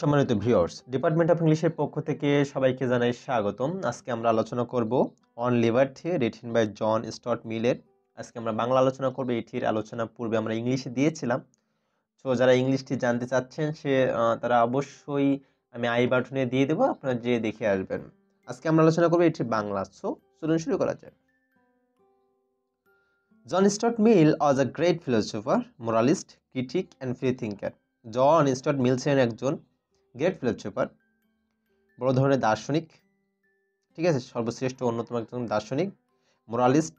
সম্মানিত viewers department of ইংলিশের পক্ষ থেকে সবাইকে জানাই স্বাগতম আজকে আমরা আলোচনা করব on liberty written by John Stuart মিলের আজকে আমরা বাংলা আলোচনা করব এটির আলোচনা পূর্বে আমরা ইংলিশে দিয়েছিলাম সো যারা ইংলিশটি জানতে চাচ্ছেন সে তারা অবশ্যই আমি আই বাটনে দিয়ে দেবো আপনারা যে দেখে আসবেন আজকে আমরা আলোচনা করবো এটির বাংলা সো চলুন শুরু করা যায় জন Stuart Mill as a great philosopher moralist critic and free thinker John Stuart Mill ছিলেন একজন গ্রেট ফিলোসফার বড় ধরনের দার্শনিক ঠিক আছে সর্বশ্রেষ্ঠ অন্যতম একজন দার্শনিক মোরালিস্ট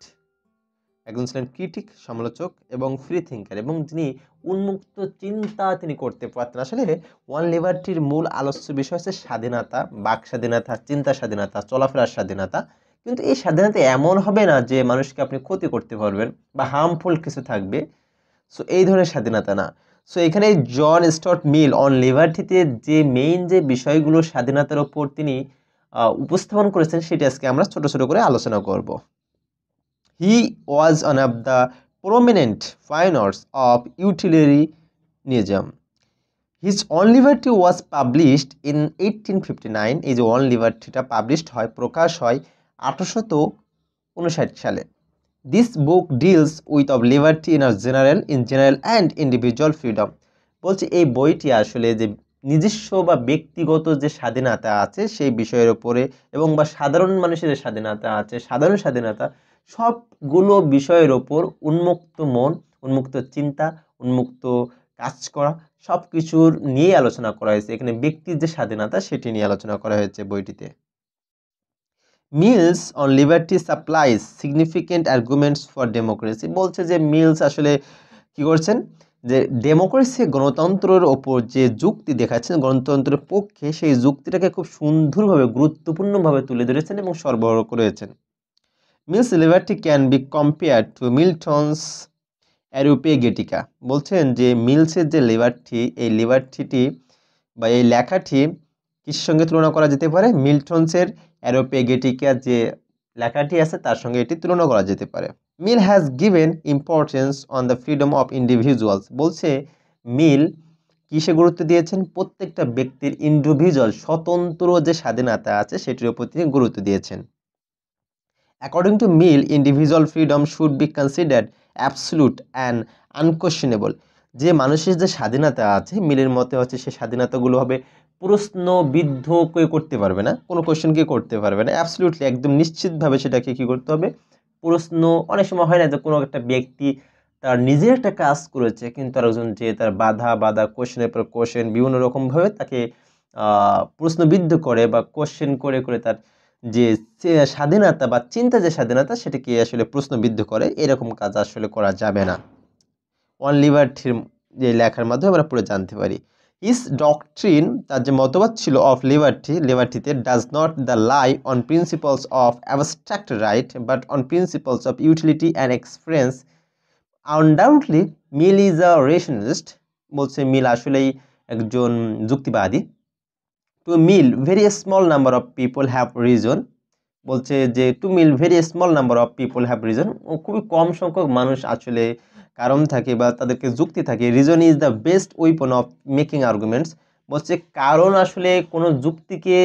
একজন ছিলেন ক্রিটিক সমালোচক এবং ফ্রি থিঙ্কার এবং যিনি উন্মুক্ত চিন্তা তিনি করতে পারতেন আসলে ওয়ান লিবার্টির মূল আলোচ্য বিষয় হচ্ছে স্বাধীনতা বাক স্বাধীনতা চিন্তা স্বাধীনতা চলাফেরার স্বাধীনতা কিন্তু এই স্বাধীনতা এমন হবে না যে মানুষকে আপনি ক্ষতি করতে পারবেন বা হার্মফুল কিছু থাকবে সো এই ধরনের স্বাধীনতা না সো এখানে জন স্টট মিল অন লিবার্টিতে যে মেইন যে বিষয়গুলো স্বাধীনতার ওপর তিনি উপস্থাপন করেছেন সেটি আজকে আমরা ছোট ছোট করে আলোচনা করব he was one of the prominent arts of utilitarianism his on liberty was published in eighteen fifty nine এই যে অন লিবার্টিটা পাবলিশড হয় প্রকাশ হয় আঠেরোশত উনষাট সালে this book deals with of liberty in আর general in general and individual freedom বলছে এই বইটি আসলে যে নিজস্ব বা ব্যক্তিগত যে স্বাধীনতা আছে সেই বিষয়ের ওপরে এবং বা সাধারণ মানুষের যে স্বাধীনতা আছে সাধারণ স্বাধীনতা সবগুলো বিষয়ের ওপর উন্মুক্ত মন উন্মুক্ত চিন্তা উন্মুক্ত কাজ করা সব কিছুর নিয়ে আলোচনা করা হয়েছে এখানে ব্যক্তির যে স্বাধীনতা সেটি নিয়ে আলোচনা করা হয়েছে বইটিতে Mill's on liberty supplies significant arguments for democracy বলছে যে মিলস আসলে কি করছেন যে ডেমোক্রেসি গণতন্ত্রের ওপর যে যুক্তি দেখাচ্ছেন গণতন্ত্রের পক্ষে সেই যুক্তিটাকে খুব সুন্দরভাবে গুরুত্বপূর্ণভাবে তুলে ধরেছেন এবং সরবরাহ করেছেন Mill's liberty can be compare to Milton's Areopagitica বলছেন যে মিলসের যে লিবার্টি এই লিবার্টিটি বা এই লেখাটি কিসের সঙ্গে তুলনা করা যেতে পারে মিল্টনসের অ্যারোপেগেটিকা যে লেখাটি আছে তার সঙ্গে এটি তুলনা করা যেতে পারে Mill has given importance on the freedom of individuals বলছে মিল কিসে গুরুত্ব দিয়েছেন প্রত্যেকটা ব্যক্তির ইন্ডিভিজুয়াল স্বতন্ত্র যে স্বাধীনতা আছে সেটির উপর তিনি গুরুত্ব দিয়েছেন according to Mill individual freedom should be considered absolute and unquestionable যে মানুষের যে স্বাধীনতা আছে মিলের মতে হচ্ছে সে স্বাধীনতাগুলো হবে প্রশ্নবিদ্ধ কেউ করতে পারবে না কোনো কোয়েশ্চেন করতে পারবে না অ্যাবসলিউটলি একদম নিশ্চিতভাবে সেটাকে কী করতে হবে প্রশ্ন অনেক সময় হয় না যে কোনো একটা ব্যক্তি তার নিজের একটা কাজ করেছে কিন্তু একজন যে তার বাধা বাধা কোশ্চেনের পর কোয়েশ্চেন বিভিন্ন রকমভাবে তাকে প্রশ্নবিদ্ধ করে বা কোশ্চেন করে করে তার যে স্বাধীনতা বা চিন্তা যে স্বাধীনতা সেটাকে আসলে প্রশ্নবিদ্ধ করে এরকম কাজ আসলে করা যাবে না অনলিভার যে লেখার মাধ্যমে আমরা পুরো জানতে পারি ইস ডকট্রিন তার যে মতবাদ ছিল অফ লিবার্টি লিবার্টিতে does not the lie on principles of abstract right but on principles of utility and experience undoubtedly Mill is a rationalist বলছে মিল আসলেই একজন যুক্তিবাদী to Mill very small number of people have reason বলছে যে to Mill very small number of people have reason খুবই কম সংখ্যক মানুষ আসলে কারণ থাকে বা তাদেরকে যুক্তি থাকে reason is the best weapon of making arguments বলছে কারণ আসলে কোনো যুক্তিকে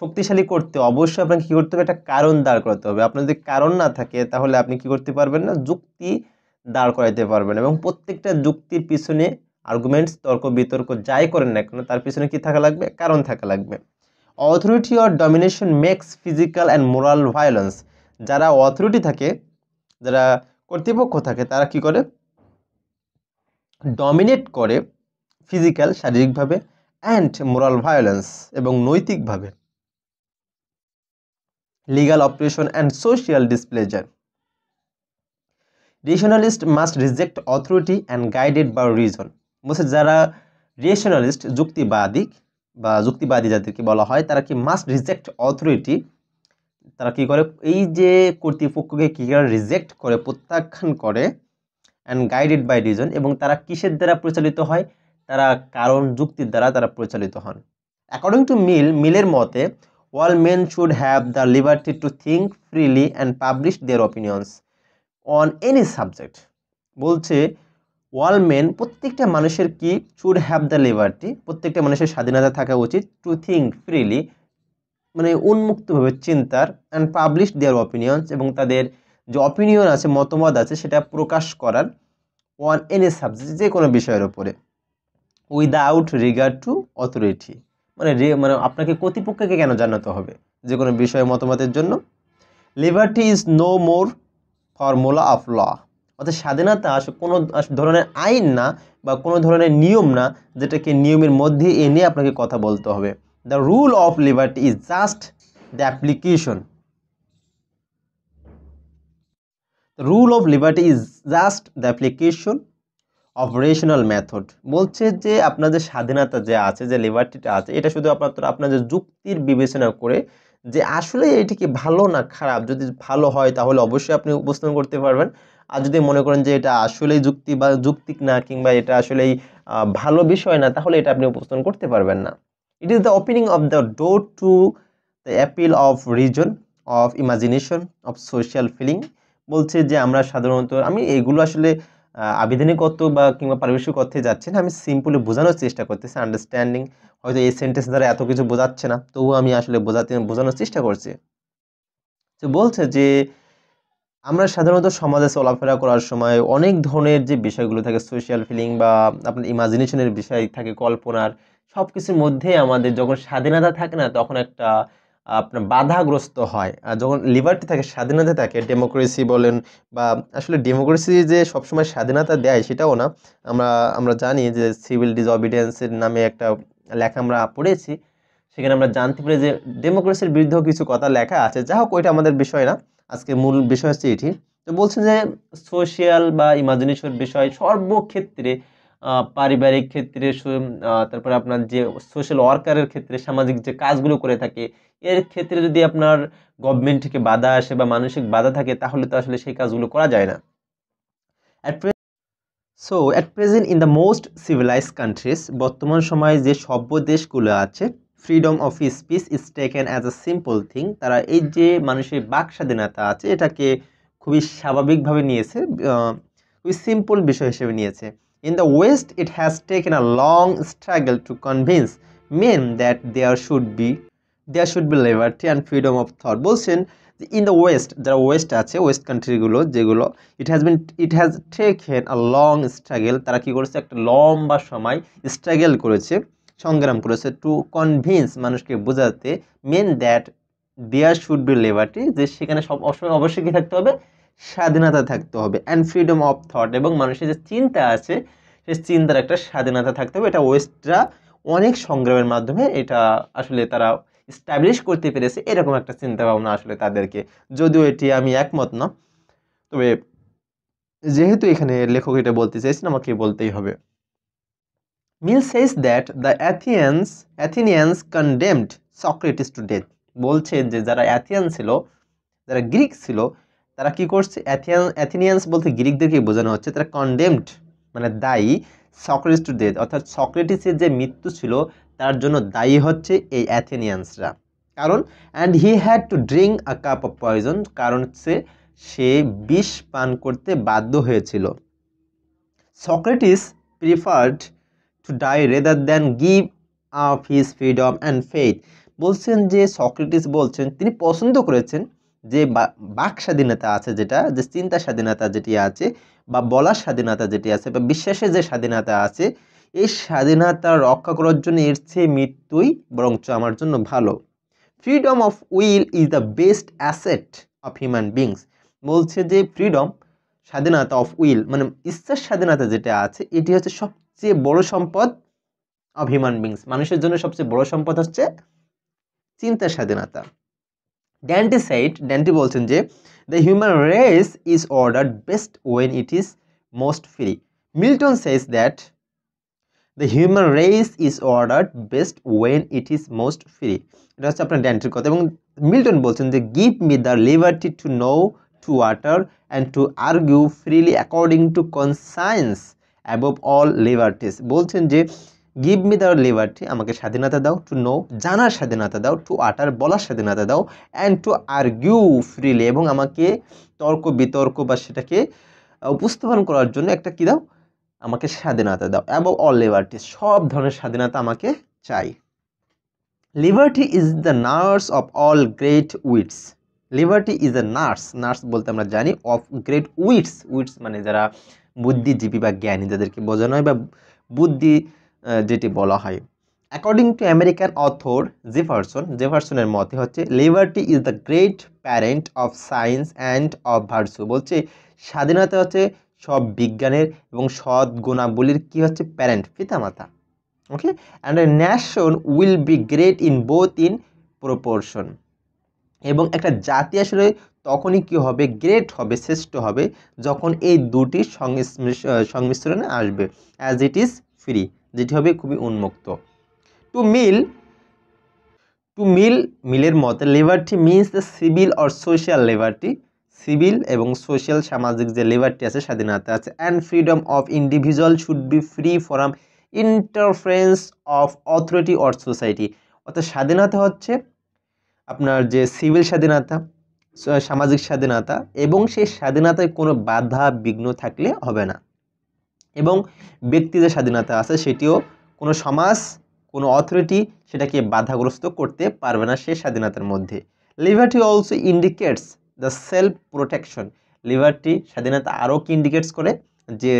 শক্তিশালী করতে অবশ্যই আপনাকে কী করতে হবে একটা কারণ দাঁড় করাতে হবে আপনার যদি কারণ না থাকে তাহলে আপনি কি করতে পারবেন না যুক্তি দাঁড় করাইতে পারবেন এবং প্রত্যেকটা যুক্তির পিছনে আর্গুমেন্টস তর্ক বিতর্ক যাই করেন না কেন তার পিছনে কি থাকা লাগবে কারণ থাকা লাগবে authority or domination makes physical and moral violence যারা অথরিটি থাকে যারা কর্তৃপক্ষ থাকে তারা কি করে ডমিনেট করে ফিজিক্যাল শারীরিকভাবে অ্যান্ড মোরাল ভায়োলেন্স এবং নৈতিকভাবে legal operation and social displeasure rationalist must reject authority and guided by reason বলছে যারা রেশনালিস্ট যুক্তিবাদিক বা যুক্তিবাদী যাদেরকে বলা হয় তারা কি মাস্ট রিজেক্ট অথরিটি তারা কি করে এই যে কর্তৃপক্ষকে কী করে রিজেক্ট করে প্রত্যাখ্যান করে অ্যান্ড গাইডেড বাই রিজন এবং তারা কিসের দ্বারা পরিচালিত হয় তারা কারণ যুক্তির দ্বারা তারা পরিচালিত হন অ্যাকর্ডিং টু মিল মিলের মতে all men should have the liberty to think freely and publish their opinions on any subject বলছে অল মেন প্রত্যেকটা মানুষের কি শুড হ্যাভ দ্য লিবার্টি প্রত্যেকটা মানুষের স্বাধীনতা থাকা উচিত টু থিঙ্ক ফ্রিলি মানে উন্মুক্তভাবে চিন্তার অ্যান্ড পাবলিশ দেয়ার অপিনিয়নস এবং তাদের যে অপিনিয়ন আছে মতামত আছে সেটা প্রকাশ করার অন এনি সাবজেক্ট যে কোনো বিষয়ের ওপরে উইদাউট রিগার্ড টু অথরিটি মানে মানে আপনাকে কর্তৃপক্ষকে কেন জানাতে হবে যে কোনো বিষয়ে মতামতের জন্য liberty is no more formula of law অর্থাৎ স্বাধীনতা আসলে কোনো ধরনের আইন না বা কোনো ধরনের নিয়ম না যেটাকে নিয়মের মধ্যে এনে আপনাকে কথা বলতে হবে the rule of liberty is just the application rule of liberty is just the application operational method বলছে যে আপনার যে স্বাধীনতা যে আছে যে লিবার্টিটা আছে এটা শুধু আপনার আপনার যে যুক্তির বিবেচনা করে যে আসলে এটি কি ভালো না খারাপ যদি ভালো হয় তাহলে অবশ্যই আপনি উপস্থাপন করতে পারবেন আর যদি মনে করেন যে এটা আসলেই যুক্তি বা যুক্তিক না কিংবা এটা আসলেই ভালো বিষয় না তাহলে এটা আপনি উপস্থাপন করতে পারবেন না it is the opening of the door to the appeal of reason of imagination of social feeling বলছে যে আমরা সাধারণত আমি এগুলো আসলে আবেদনিক অর্থ বা কিংবা পারিবেশিক অর্থে যাচ্ছে না আমি সিম্পলি বোঝানোর চেষ্টা করতেছি আন্ডারস্ট্যান্ডিং হয়তো এই সেন্টেন্স দ্বারা এত কিছু বোঝাচ্ছে না তবুও আমি আসলে বোঝাতে বোঝানোর চেষ্টা করছি তো বলছে যে আমরা সাধারণত সমাজে চলাফেরা করার সময় অনেক ধরনের যে বিষয়গুলো থাকে সোশ্যাল ফিলিং বা আপনার ইমাজিনেশনের বিষয় থাকে কল্পনার সব কিছুর মধ্যে আমাদের যখন স্বাধীনতা থাকে না তখন একটা আপনার বাধাগ্রস্ত হয় আর যখন লিবার্টি থাকে স্বাধীনতা থাকে ডেমোক্রেসি বলেন বা আসলে ডেমোক্রেসি যে সবসময় স্বাধীনতা দেয় সেটাও না আমরা আমরা জানি যে সিভিল ডিসঅবিডিয়েন্সের নামে একটা লেখা আমরা পড়েছি সেখানে আমরা জানতে পারি যে ডেমোক্রেসির বিরুদ্ধেও কিছু কথা লেখা আছে যা হোক ওইটা আমাদের বিষয় না আজকে মূল বিষয় হচ্ছে এটি তো বলছেন যে সোশ্যাল বা ইমাজিনেশন বিষয় সর্বক্ষেত্রে পারিবারিক ক্ষেত্রে তারপরে আপনার যে সোশ্যাল ওয়ার্কারের ক্ষেত্রে সামাজিক যে কাজগুলো করে থাকে এর ক্ষেত্রে যদি আপনার গভর্নমেন্ট থেকে বাধা আসে বা মানসিক বাধা থাকে তাহলে তো আসলে সেই কাজগুলো করা যায় না so at present in the most civilize countries বর্তমান সময়ে যে সভ্য দেশগুলো আছে freedom of speech is taken as a simple thing তারা এই যে মানুষের বাক স্বাধীনতা আছে এটাকে খুবই স্বাভাবিকভাবে নিয়েছে খুবই সিম্পল বিষয় হিসেবে নিয়েছে in the West it has taken a long struggle to convince men that there should be there should be liberty and freedom of thought বলছেন ইন দ্য ওয়েস্ট যারা ওয়েস্ট আছে ওয়েস্ট কান্ট্রিগুলো যেগুলো it has been it has taken a long struggle তারা কী করেছে একটা লম্বা সময় স্ট্রাগেল করেছে সংগ্রাম করেছে টু কনভিন্স মানুষকে বোঝাতে men that there should be liberty যে সেখানে সব অবশ্যই কী থাকতে হবে স্বাধীনতা থাকতে হবে অ্যান্ড ফ্রিডম অফ থট এবং মানুষের যে চিন্তা আছে সেই চিন্তার একটা স্বাধীনতা থাকতে হবে এটা ওয়েস্টরা অনেক সংগ্রামের মাধ্যমে এটা আসলে তারা স্ট্যাবলিশ করতে পেরেছে এরকম একটা চিন্তা ভাবনা আসলে তাদেরকে যদিও এটি আমি একমত না তবে যেহেতু এখানে লেখক এটা বলতে চাইছেন আমাকে বলতেই হবে Mill says that the Athenians Athenians condemned Socrates to death বলছে যে যারা অ্যাথিয়ান ছিল যারা গ্রিক ছিল তারা কি করছে অ্যাথিয়ান অ্যাথিনিয়ান্স বলতে গ্রিকদেরকে বোঝানো হচ্ছে তারা কনডেমড মানে দায়ী সক্রেটিস টু ডেথ অর্থাৎ সক্রেটিসের যে মৃত্যু ছিল তার জন্য দায়ী হচ্ছে এই অ্যাথেনিয়ান্সরা কারণ and he had to drink a cup of poison কারণ সে সে বিষ পান করতে বাধ্য হয়েছিল Socrates preferred to die rather than give up his freedom and faith বলছেন যে সক্রেটিস বলছেন তিনি পছন্দ করেছেন যে বাক স্বাধীনতা আছে যেটা যে চিন্তা স্বাধীনতা যেটি আছে বা বলার স্বাধীনতা যেটি আছে বা বিশ্বাসের যে স্বাধীনতা আছে এই স্বাধীনতা রক্ষা করার জন্য এর চেয়ে মৃত্যুই বরঞ্চ আমার জন্য ভালো freedom of will is the best asset of human beings বলছে যে ফ্রিডম স্বাধীনতা অফ উইল মানে ইচ্ছার স্বাধীনতা যেটা আছে এটি হচ্ছে সব সবচেয়ে বড় সম্পদ অফ বিংস মানুষের জন্য সবচেয়ে বড় সম্পদ হচ্ছে চিন্তার স্বাধীনতা ড্যান্টি সাইড ড্যান্টি বলছেন যে the human race is order best when it is most free Milton says that the human race is order best when it is most free এটা হচ্ছে আপনার ড্যান্টির কথা এবং মিল্টন বলছেন যে give me the liberty to know to utter and to argue freely according to conscience above all liberties বলছেন যে গিভ মি দ্য লিবার্টি আমাকে স্বাধীনতা দাও টু নো জানার স্বাধীনতা দাও টু আটার বলার স্বাধীনতা দাও অ্যান্ড টু আর্গিউ ফ্রিলি এবং আমাকে তর্ক বিতর্ক বা সেটাকে উপস্থাপন করার জন্য একটা কী দাও আমাকে স্বাধীনতা দাও অ্যাবভ অল লিবার্টি সব ধরনের স্বাধীনতা আমাকে চাই liberty is the nurse of all great wits liberty is the nurse nurse বলতে আমরা জানি অফ গ্রেট উইটস উইটস মানে যারা বুদ্ধিজীবী বা জ্ঞানী যাদেরকে বোঝানো হয় বা বুদ্ধি যেটি বলা হয় according to American author Jefferson জেফারসনের মতে হচ্ছে liberty is the great parent of science and of virtue বলছে স্বাধীনতা হচ্ছে সব বিজ্ঞানের এবং সৎ গুণাবলীর কী হচ্ছে প্যারেন্ট পিতামাতা okay and a nation will be great in both in proportion এবং একটা জাতি আসলে তখনই কি হবে গ্রেট হবে শ্রেষ্ঠ হবে যখন এই দুটি সংমিশ্রণে আসবে অ্যাজ ইট ইজ ফ্রি যেটি হবে খুবই উন্মুক্ত টু মিল টু মিল মিলের মতে liberty means the civil or social liberty civil এবং সোশ্যাল সামাজিক যে লেবারটি আছে স্বাধীনতা আছে and freedom of individual should be free from interference of authority or society অর্থাৎ স্বাধীনতা হচ্ছে আপনার যে সিভিল স্বাধীনতা সামাজিক স্বাধীনতা এবং সেই স্বাধীনতায় কোনো বাধা বিঘ্ন থাকলে হবে না এবং ব্যক্তিদের স্বাধীনতা আছে সেটিও কোনো সমাজ কোনো অথরিটি সেটাকে বাধাগ্রস্ত করতে পারবে না সেই স্বাধীনতার মধ্যে liberty also indicates the self protection liberty স্বাধীনতা আরও কি ইন্ডিকেটস করে যে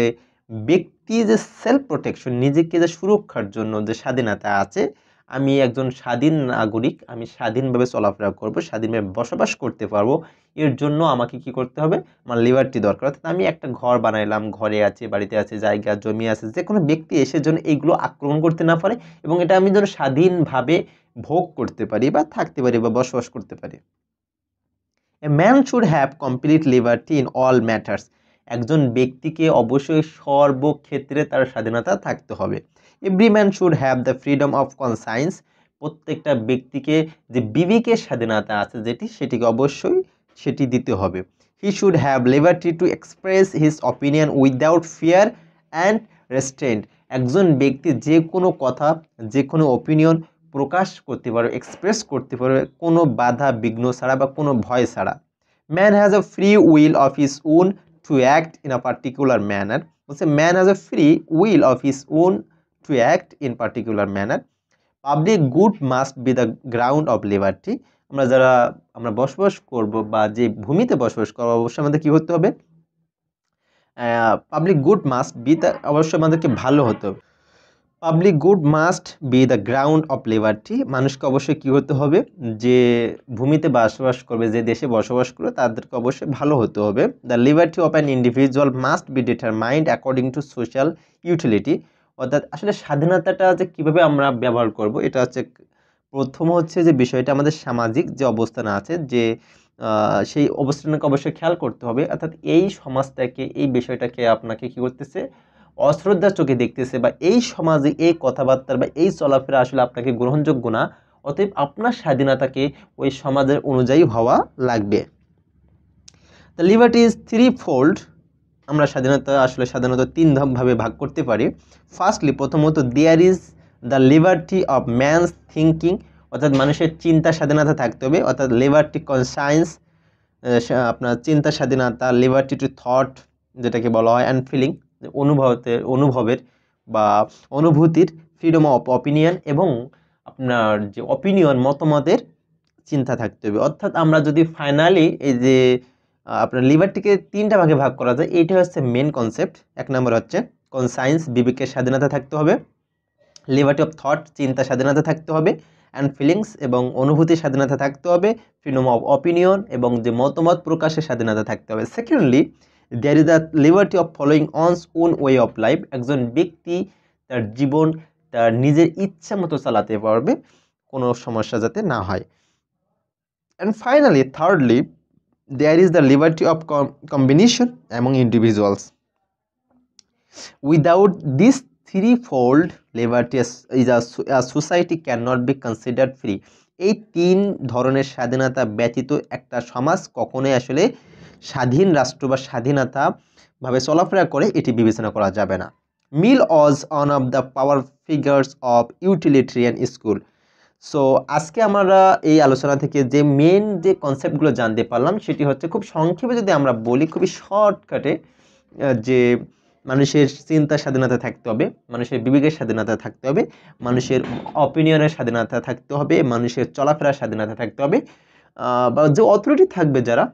ব্যক্তি যে সেলফ প্রোটেকশন নিজেকে যে সুরক্ষার জন্য যে স্বাধীনতা আছে আমি একজন স্বাধীন নাগরিক আমি স্বাধীনভাবে চলাফেরা করব স্বাধীনভাবে বসবাস করতে পারবো এর জন্য আমাকে কি করতে হবে আমার লিবার্টি দরকার অর্থাৎ আমি একটা ঘর বানাইলাম ঘরে আছে বাড়িতে আছে জায়গা জমি আছে যে কোনো ব্যক্তি এসে যেন এইগুলো আক্রমণ করতে না পারে এবং এটা আমি যেন স্বাধীনভাবে ভোগ করতে পারি বা থাকতে পারি বা বসবাস করতে পারি a man should have complete liberty in all matters একজন ব্যক্তিকে অবশ্যই সর্বক্ষেত্রে তার স্বাধীনতা থাকতে হবে every man should have the freedom of conscience প্রত্যেকটা ব্যক্তিকে যে বিবেকের স্বাধীনতা আছে যেটি সেটিকে অবশ্যই সেটি দিতে হবে he should have liberty to express his opinion without fear and restraint একজন ব্যক্তি যে কোনো কথা যে কোনো অপিনিয়ন প্রকাশ করতে পারবে এক্সপ্রেস করতে পারবে কোনো বাধা বিঘ্ন ছাড়া বা কোনো ভয় ছাড়া man has a free will of his own to act in a particular manner বলছে man has a free will of his own to act in particular manner public good must be the ground of liberty আমরা যারা আমরা বসবাস করব বা যে ভূমিতে বসবাস করব অবশ্যই আমাদের কী হতে হবে public good must be the অবশ্যই আমাদেরকে ভালো হতে হবে public good must be the ground of liberty মানুষকে অবশ্যই কী হতে হবে যে ভূমিতে বসবাস করবে যে দেশে বসবাস করবে তাদেরকে অবশ্যই ভালো হতে হবে the liberty of an individual must be mind according to social utility অর্থাৎ আসলে স্বাধীনতাটা যে কিভাবে আমরা ব্যবহার করব এটা হচ্ছে প্রথম হচ্ছে যে বিষয়টা আমাদের সামাজিক যে অবস্থান আছে যে সেই অবস্থানকে অবশ্যই খেয়াল করতে হবে অর্থাৎ এই সমাজটাকে এই বিষয়টাকে আপনাকে কি করতেছে অশ্রদ্ধার চোখে দেখতেছে বা এই সমাজে এই কথাবার্তা বা এই চলাফেরা আসলে আপনাকে গ্রহণযোগ্য না অতএব আপনার স্বাধীনতাকে ওই সমাজের অনুযায়ী হওয়া লাগবে the liberty is three fold আমরা স্বাধীনতা আসলে সাধারণত তিন ধাপভাবে ভাগ করতে পারি ফার্স্টলি প্রথমত there is the liberty of man's thinking অর্থাৎ মানুষের চিন্তা স্বাধীনতা থাকতে হবে অর্থাৎ লিবার্টি কনসায়েন্স আপনার চিন্তা স্বাধীনতা লিবার্টি টু থট যেটাকে বলা হয় অ্যান্ড ফিলিং অনুভবের অনুভবের বা অনুভূতির ফ্রিডম অফ অপিনিয়ন এবং আপনার যে অপিনিয়ন মতামতের চিন্তা থাকতে হবে অর্থাৎ আমরা যদি ফাইনালি এই যে আপনার লিভারটিকে তিনটা ভাগে ভাগ করা যায় এইটা হচ্ছে মেন কনসেপ্ট এক নম্বর হচ্ছে সায়েন্স বিবেকের স্বাধীনতা থাকতে হবে লিভারটি অফ থট চিন্তা স্বাধীনতা থাকতে হবে অ্যান্ড ফিলিংস এবং অনুভূতির স্বাধীনতা থাকতে হবে ফ্রিডম অফ অপিনিয়ন এবং যে মতামত প্রকাশের স্বাধীনতা থাকতে হবে secondly there is the liberty of following one's own way of life একজন ব্যক্তি তার জীবন তার নিজের ইচ্ছা মতো চালাতে পারবে কোনো সমস্যা যাতে না হয় and finally thirdly there is the liberty of com combination among individuals. Without this threefold liberty is a, a society cannot be considered free. এই তিন ধরনের স্বাধীনতা ব্যতীত একটা সমাজ কখনোই আসলে স্বাধীন রাষ্ট্র বা স্বাধীনতাভাবে চলাফেরা করে এটি বিবেচনা করা যাবে না Mill was one of the power figures of utilitarian school so আজকে আমরা এই আলোচনা থেকে যে মেন যে কনসেপ্টগুলো জানতে পারলাম সেটি হচ্ছে খুব সংক্ষেপে যদি আমরা বলি খুবই শর্টকাটে যে মানুষের চিন্তা স্বাধীনতা থাকতে হবে মানুষের বিবেকের স্বাধীনতা থাকতে হবে মানুষের অপিনিয়নের স্বাধীনতা থাকতে হবে মানুষের চলাফেরার স্বাধীনতা থাকতে হবে বা যে অথরিটি থাকবে যারা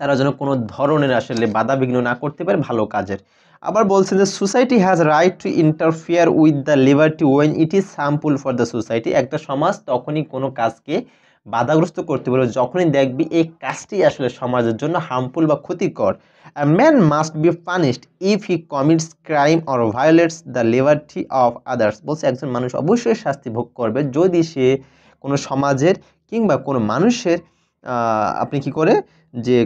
তারা যেন কোনো ধরনের আসলে বাধা বিঘ্ন না করতে পারে ভালো কাজের আবার বলছেন যে society has right to interfere with the liberty when it is sample for the society একটা সমাজ তখনই কোনো কাজকে বাধাগ্রস্ত করতে পারবে যখনই দেখবি এই কাজটি আসলে সমাজের জন্য হার্মফুল বা ক্ষতিকর man must be punished if he commits crime or violates the liberty of others বলছে একজন মানুষ অবশ্যই শাস্তি ভোগ করবে যদি সে কোনো সমাজের কিংবা কোনো মানুষের আপনি কি করে যে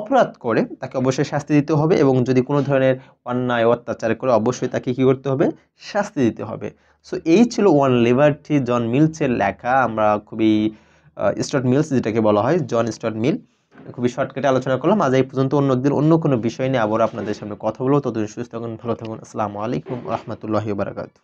অপরাধ করে তাকে অবশ্যই শাস্তি দিতে হবে এবং যদি কোনো ধরনের অন্যায় অত্যাচার করে অবশ্যই তাকে কী করতে হবে শাস্তি দিতে হবে সো এই ছিল ওয়ান লেবারটি জন মিলসের লেখা আমরা খুবই স্টট মিলস যেটাকে বলা হয় জন স্টট মিল খুবই শর্টকাটে আলোচনা করলাম আজ এই পর্যন্ত অন্য একদিন অন্য কোনো বিষয় নিয়ে আবারও আপনাদের সামনে কথা বলবো ততদিন সুস্থ থাকুন ভালো থাকুন আসসালামু আলাইকুম রহমতুল্লাহি বারাকাতু